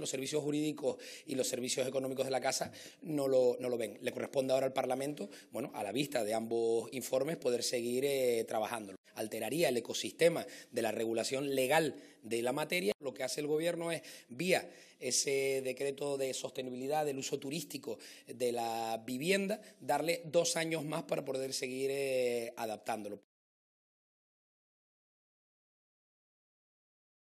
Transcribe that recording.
los servicios jurídicos y los servicios económicos de la Casa no lo, no lo ven. Le corresponde ahora al Parlamento, bueno, a la vista de ambos informes, poder seguir eh, trabajándolo. Alteraría el ecosistema de la regulación legal de la materia. Lo que hace el Gobierno es, vía ese decreto de sostenibilidad del uso turístico de la vivienda, darle dos años más para poder seguir eh, adaptándolo.